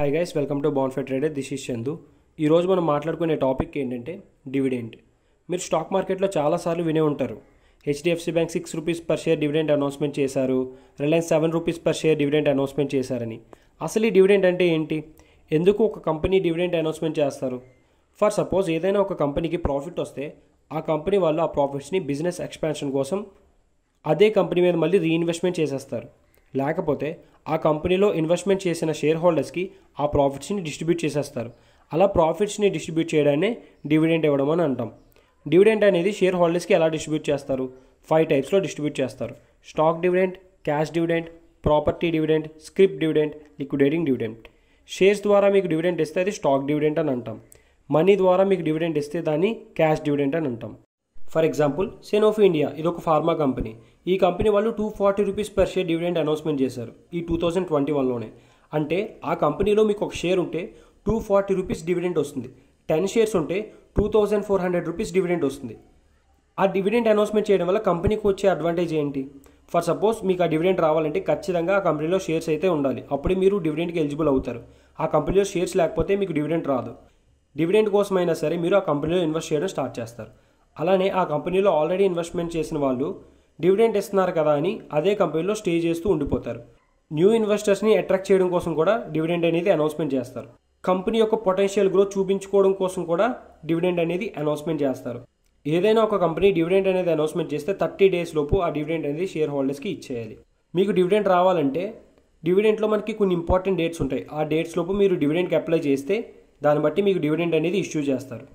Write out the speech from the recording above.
high guys welcome to బాన్ఫే trader this is Chandu ఈరోజు మనం మాట్లాడుకునే టాపిక్ ఏంటంటే డివిడెంట్ మీరు స్టాక్ మార్కెట్లో చాలాసార్లు వినే ఉంటారు HDFC bank six rupees per share dividend announcement చేశారు Reliance seven rupees per share dividend announcement చేశారని అసలు ఈ డివిడెంట్ అంటే ఏంటి ఎందుకు ఒక కంపెనీ డివిడెంట్ అనౌన్స్మెంట్ చేస్తారు ఫర్ సపోజ్ ఏదైనా ఒక కంపెనీకి ప్రాఫిట్ వస్తే ఆ కంపెనీ వాళ్ళు ఆ ప్రాఫిట్స్ని బిజినెస్ ఎక్స్పాన్షన్ కోసం అదే కంపెనీ మీద మళ్ళీ రీఇన్వెస్ట్మెంట్ చేసేస్తారు లేకపోతే ఆ కంపెనీలో ఇన్వెస్ట్మెంట్ చేసిన షేర్ హోల్డర్స్కి ఆ ప్రాఫిట్స్ని డిస్ట్రిబ్యూట్ చేసేస్తారు అలా ప్రాఫిట్స్ని డిస్ట్రిబ్యూట్ చేయడాన్ని డివిడెంట్ ఇవ్వడం అని అంటాం డివిడెంట్ అనేది షేర్ హోల్డర్స్కి ఎలా డిస్ట్రిబ్యూట్ చేస్తారు ఫైవ్ టైప్స్లో డిస్ట్రిబ్యూట్ చేస్తారు stock dividend cash dividend property dividend scrip dividend liquidating dividend shares ద్వారా మీకు డివిడెంట్ ఇస్తే అది స్టాక్ డివిడెంట్ అని అంటాం మనీ ద్వారా మీకు డివిడెంట్ ఇస్తే దాన్ని క్యాష్ డివిడెంట్ అని అంటాం ఫర్ ఎగ్జాంపుల్ ఆఫ్ ఇండియా ఇది ఒక ఫార్మా కంపెనీ ఈ కంపెనీ వాళ్ళు two forty rupees per share dividend announcement చేశారు ఈ టూ థౌజండ్ ట్వంటీ వన్లోనే అంటే ఆ కంపెనీలో మీకు ఒక షేర్ ఉంటే టూ ఫార్టీ రూపీస్ డివిడెండ్ వస్తుంది టెన్ షేర్స్ ఉంటే two thousand four hundred rupees dividend వస్తుంది ఆ డివిడెంట్ అనౌన్స్మెంట్ చేయడం వల్ల కంపెనీకి వచ్చే అడ్వాంటేజ్ ఏంటి ఫర్ సపోజ్ మీకు ఆ డివిడెండ్ రావాలంటే ఖచ్చితంగా ఆ కంపెనీలో షేర్స్ అయితే ఉండాలి అప్పుడే మీరు డివిడెంట్కి ఎలిజిబుల్ అవుతారు ఆ కంపెనీలో షేర్స్ లేకపోతే మీకు డివిడెండ్ రాదు డివిడెంట్ కోసమైనా సరే మీరు ఆ కంపెనీలో ఇన్వెస్ట్ చేయడం స్టార్ట్ చేస్తారు అలానే ఆ కంపెనీలో ఆల్రెడీ ఇన్వెస్ట్మెంట్ చేసిన వాళ్ళు డివిడెంట్ ఇస్తున్నారు కదా అని అదే కంపెనీలో స్టే చేస్తూ ఉండిపోతారు న్యూ ఇన్వెస్టర్స్ని అట్రాక్ట్ చేయడం కోసం కూడా డివిడెంట్ అనేది అనౌన్స్మెంట్ చేస్తారు కంపెనీ యొక్క పొటెన్షియల్ గ్రోత్ చూపించుకోవడం కోసం కూడా డివిడెంట్ అనేది అనౌన్స్మెంట్ చేస్తారు ఏదైనా ఒక కంపెనీ డివిడెంట్ అనేది అనౌన్స్మెంట్ చేస్తే థర్టీ డేస్ లోపు ఆ డివిడెంట్ అనేది షేర్ హోల్డర్స్కి ఇచ్చేయాలి మీకు డివిడెంట్ రావాలంటే డివిడెంట్లో మనకి కొన్ని ఇంపార్టెంట్ డేట్స్ ఉంటాయి ఆ డేట్స్ లోపు మీరు డివిడెంట్కి అప్లై చేస్తే దాన్ని బట్టి మీకు డివిడెంట్ అనేది ఇష్యూ చేస్తారు